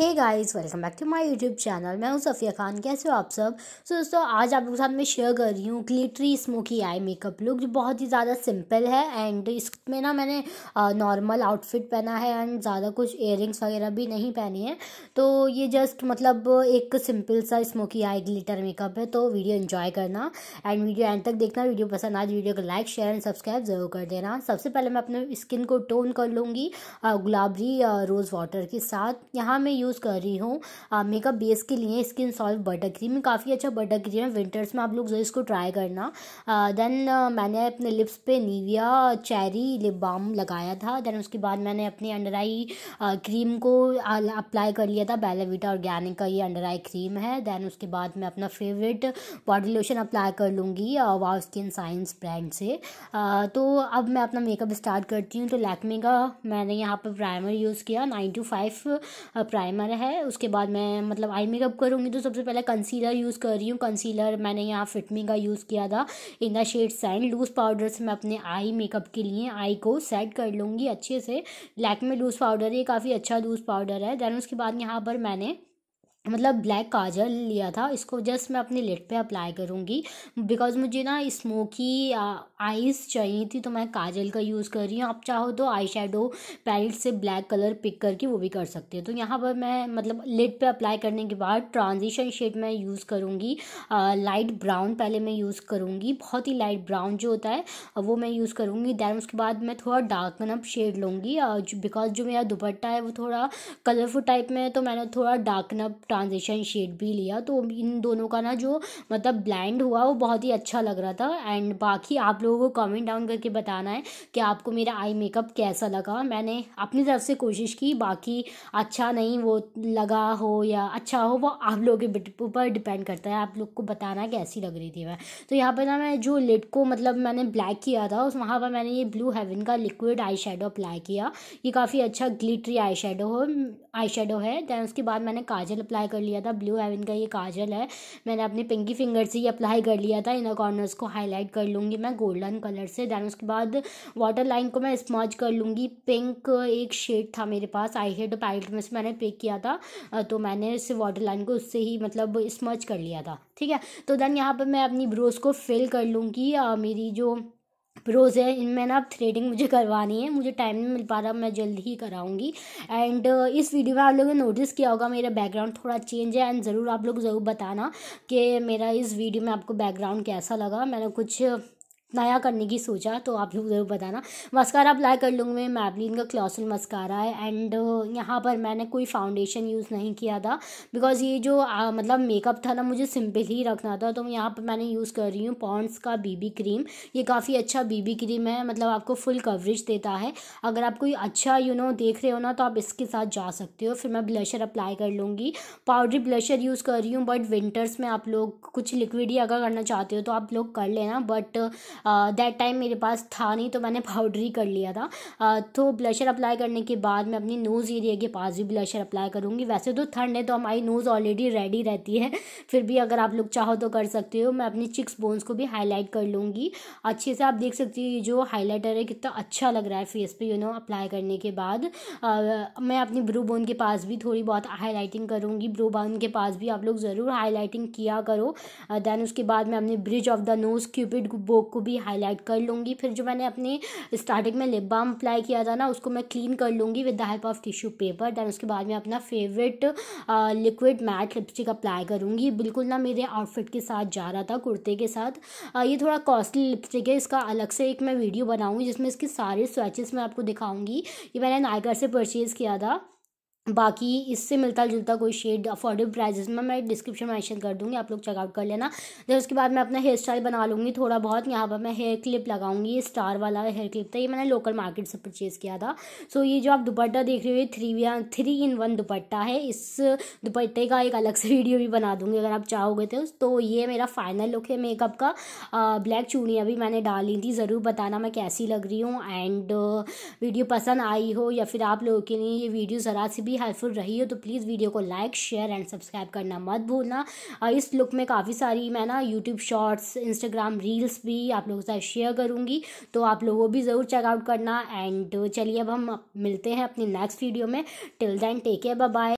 hey guys welcome back to my YouTube channel मैं हूँ सफ़िया खान कैसे हो आप सब सो so, दोस्तों आज आप लोगों के साथ मैं शेयर कर रही हूँ glittery smoky eye makeup look जो बहुत ही ज़्यादा सिंपल है एंड इसमें ना मैंने नॉर्मल आउटफिट पहना है एंड ज़्यादा कुछ इयर वगैरह भी नहीं पहनी है तो ये जस्ट मतलब एक सिंपल सा स्मोकी आई ग्लिटर मेकअप है तो वीडियो इन्जॉय करना एंड वीडियो एंड तक देखना वीडियो पसंद आज वीडियो तो को लाइक शेयर एंड सब्सक्राइब ज़रूर कर देना सबसे पहले मैं अपने स्किन को टोन कर लूँगी गुलाबरी रोज़ वाटर के साथ यहाँ मैं यूज़ यूज़ कर रही हूँ मेकअप बेस के लिए स्किन सॉल्व बटर क्रीम काफ़ी अच्छा बटर क्रीम है विंटर्स में आप लोग जो इसको ट्राई करना देन मैंने अपने लिप्स पे नीविया चेरी लिप बाम लगाया था देन उसके बाद मैंने अपने अंडर आई क्रीम को अप्लाई कर लिया था बेलाविटा ऑर्गेनिक का ये अंडर आई क्रीम है देन उसके बाद मैं अपना फेवरेट बॉडी लोशन अप्लाई कर लूँगी वाव स्किन साइंस ब्रांड से तो अब मैं अपना मेकअप स्टार्ट करती हूँ तो लैकमे का मैंने यहाँ पर प्राइमर यूज़ किया nine to five primer primer है उसके बाद मैं मतलब आई मेकअप करूँगी तो सबसे पहले कंसीलर यूज़ कर रही हूँ कंसीलर मैंने यहाँ फिटमी का यूज़ किया था in the shade sign loose powder से मैं अपने आई मेकअप के लिए आई को सेट कर लूँगी अच्छे से लैक में लूज़ पाउडर ये काफ़ी अच्छा लूज़ पाउडर है दैन उसके बाद यहाँ पर मैंने मतलब ब्लैक काजल लिया था इसको जस्ट मैं अपने लिट पे अप्लाई करूँगी बिकॉज मुझे ना स्मोकी आईज चाहिए थी तो मैं काजल का यूज़ कर रही हूँ आप चाहो तो आई शेडो पैलेट से ब्लैक कलर पिक करके वो भी कर सकते हो तो यहाँ पर मैं मतलब लिट पे अप्लाई करने के बाद ट्रांजिशन शेड मैं यूज़ करूँगी लाइट ब्राउन पहले मैं यूज़ करूँगी बहुत ही लाइट ब्राउन जो होता है वो मैं यूज़ करूँगी दैन उसके बाद मैं थोड़ा डार्कन अप शेड लूँगी बिकॉज जो मेरा दुपट्टा है वो थोड़ा कलरफुल टाइप में है तो मैंने थोड़ा डार्कन अप ट्रांजिशन शेड भी लिया तो इन दोनों का ना जो मतलब ब्लाइंड हुआ वो बहुत ही अच्छा लग रहा था एंड बाकी आप लोगों को कमेंट डाउन करके बताना है कि आपको मेरा आई मेकअप कैसा लगा मैंने अपनी तरफ से कोशिश की बाकी अच्छा नहीं वो लगा हो या अच्छा हो वो आप लोगों के ऊपर डिपेंड करता है आप लोग को बताना कैसी लग रही थी मैं तो यहाँ पर ना मैं जो लिड को मतलब मैंने ब्लैक किया था उस वहाँ पर मैंने ये ब्लू हेवन का लिक्विड आई शेडो अप्लाई किया ये काफ़ी अच्छा ग्लिटरी आई शेडो हो आई शेडो है दैन उसके बाद मैंने काजल अप्लाई अप्लाई कर लिया था ब्लू हेवन का ये काजल है मैंने अपने पिंकी फिंगर से ही अप्लाई कर लिया था इनर कॉर्नर्स को हाईलाइट कर लूँगी मैं गोल्डन कलर से दैन उसके बाद वाटर लाइन को मैं स्मॉज कर लूँगी पिंक एक शेड था मेरे पास आई हेड पैलेट में से मैंने पिक किया था तो मैंने इस वाटर लाइन को उससे ही मतलब स्मर्च कर लिया था ठीक है तो देन यहाँ पर मैं अपनी ब्रोज को फिल कर लूँगी मेरी जो रोज़ है इनमें ना अब थ्रेडिंग मुझे करवानी है मुझे टाइम नहीं मिल पा रहा मैं जल्द ही कराऊंगी एंड इस वीडियो में आप लोगों ने नोटिस किया होगा मेरा बैकग्राउंड थोड़ा चेंज है एंड ज़रूर आप लोग ज़रूर बताना कि मेरा इस वीडियो में आपको बैकग्राउंड कैसा लगा मैंने कुछ नया करने की सोचा तो आप लोग ज़रूर बताना मस्कारा अप्लाई कर लूँगी मैं मैबलिन का क्लॉसल मस्कारा है एंड uh, यहाँ पर मैंने कोई फाउंडेशन यूज़ नहीं किया था बिकॉज़ ये जो आ, मतलब मेकअप था ना मुझे सिंपल ही रखना था तो यहाँ पर मैंने यूज़ कर रही हूँ पॉन्ड्स का बीबी क्रीम ये काफ़ी अच्छा बीबी क्रीम है मतलब आपको फुल कवरेज देता है अगर आप कोई अच्छा यू you नो know, देख रहे हो ना तो आप इसके साथ जा सकते हो फिर मैं ब्लशर अप्लाई कर लूँगी पाउडरी ब्लशर यूज़ कर रही हूँ बट विंटर्स में आप लोग कुछ लिक्विड ही अगर करना चाहते हो तो आप लोग कर लेना बट दैट टाइम मेरे पास था नहीं तो मैंने पाउडरी कर लिया था तो ब्लशर अप्लाई करने के बाद मैं अपनी नोज़ एरिया के पास भी ब्लशर अप्लाई करूँगी वैसे तो ठंड है तो हमारी नोज़ ऑलरेडी रेडी रहती है फिर भी अगर आप लोग चाहो तो कर सकते हो मैं अपनी चिक्स बोन्स को भी हाईलाइट कर लूँगी अच्छे से आप देख सकती हो ये जो हाईलाइटर है कितना अच्छा लग रहा है फेस पर यू नो अप्लाई करने के बाद मैं अपनी ब्रू बोन के पास भी थोड़ी बहुत हाईलाइटिंग करूँगी ब्रू बोन के पास भी आप लोग ज़रूर हाईलाइटिंग किया करो देन उसके बाद मैं अपने bridge of the nose cupid bow को भी भी हाईलाइट कर लूँगी फिर जो मैंने अपने स्टार्टिंग में लिप बाम अप्लाई किया था ना उसको मैं क्लीन कर लूँगी with the help of tissue paper then उसके बाद मैं अपना favourite liquid matte lipstick apply करूँगी बिल्कुल ना मेरे आउटफिट के साथ जा रहा था कुर्ते के साथ आ, ये थोड़ा कॉस्टली लिपस्टिक है इसका अलग से एक मैं वीडियो बनाऊँगी जिसमें इसके सारे स्वेचेस मैं आपको दिखाऊँगी ये मैंने नायकर से परचेज़ किया था बाकी इससे मिलता जुलता कोई शेड अफोर्डेबल प्राइजेस में मैं डिस्क्रिप्शन में कर दूँगी आप लोग चेकआउट कर लेना देन उसके बाद मैं अपना हेयर स्टाइल बना लूँगी थोड़ा बहुत यहाँ पर मैं हेयर क्लिप लगाऊंगी ये स्टार वाला हेयर क्लिप था ये मैंने लोकल मार्केट से परचेज़ किया था सो ये जो आप दुपट्टा देख रहे हो ये three V three in one dupatta है इस दुपट्टे का एक अलग से वीडियो भी बना दूँगी अगर आप चाहोगे तो तो ये मेरा फाइनल लुक है मेकअप का ब्लैक चूड़ियाँ भी मैंने डाली थी ज़रूर बताना मैं कैसी लग रही हूँ एंड वीडियो पसंद आई हो या फिर आप लोगों के लिए ये वीडियो ज़रा सी भी हेल्पफुल रही हो तो प्लीज़ वीडियो को लाइक शेयर एंड सब्सक्राइब करना मत भूलना इस लुक में काफ़ी सारी मैं ना यूट्यूब शॉर्ट्स इंस्टाग्राम रील्स भी आप लोगों के साथ शेयर करूँगी तो आप लोगों भी ज़रूर चेकआउट करना एंड चलिए अब हम मिलते हैं अपनी नेक्स्ट वीडियो में till then take care bye